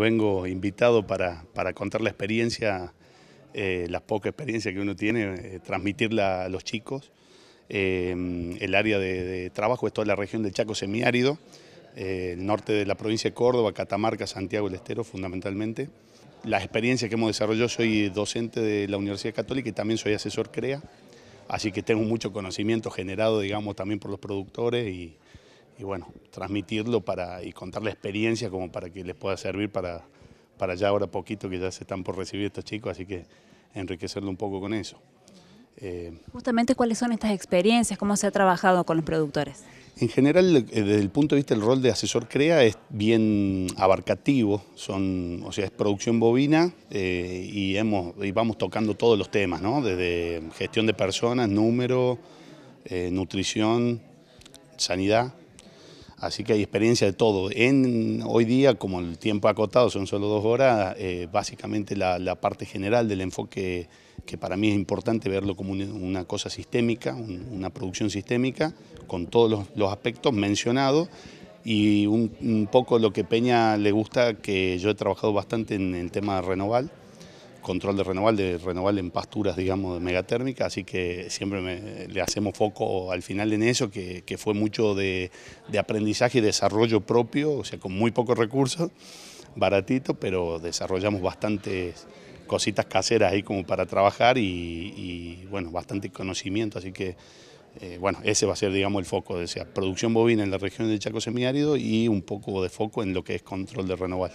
Vengo invitado para, contar la experiencia, eh, la poca experiencia que uno tiene, eh, transmitirla a los chicos. Em, el área de, trabajo es toda la región del Chaco semiárido, eh, el norte de la provincia de Córdoba, Catamarca, Santiago del Estero fundamentalmente. la experiencia que hemos desarrollado, soy docente de la Universidad Católica y también soy asesor CREA, así que tengo mucho conocimiento generado, digamos, también por los productores y, y bueno, transmitirlo para, y contar la experiencia como para que les pueda servir para, para ya ahora poquito que ya se están por recibir estos chicos, así que enriquecerlo un poco con eso. Eh, Justamente, ¿cuáles son estas experiencias? ¿Cómo se ha trabajado con los productores? En general, desde el punto de vista del rol de asesor CREA es bien abarcativo, son, o sea, es producción bovina eh, y, hemos, y vamos tocando todos los temas, ¿no? desde gestión de personas, número, eh, nutrición, sanidad, Así que hay experiencia de todo. En, hoy día, como el tiempo acotado son solo dos horas, eh, básicamente la, parte general del enfoque, que para mí es importante verlo como una cosa sistémica, una producción sistémica, con todos los, aspectos mencionados, y un, poco lo que Peña le gusta, que yo he trabajado bastante en el tema de renoval, control de renoval, de renoval en pasturas, digamos, de megatérmica, así que siempre le hacemos foco al final en eso, que, fue mucho de, aprendizaje y desarrollo propio, o sea, con muy pocos recursos, baratito, pero desarrollamos bastantes cositas caseras ahí como para trabajar y, bueno, bastante conocimiento, así que... Eh, bueno, ese va a ser, digamos, el foco, de sea, producción bovina en la región del Chaco Semiárido y un poco de foco en lo que es control de renoval.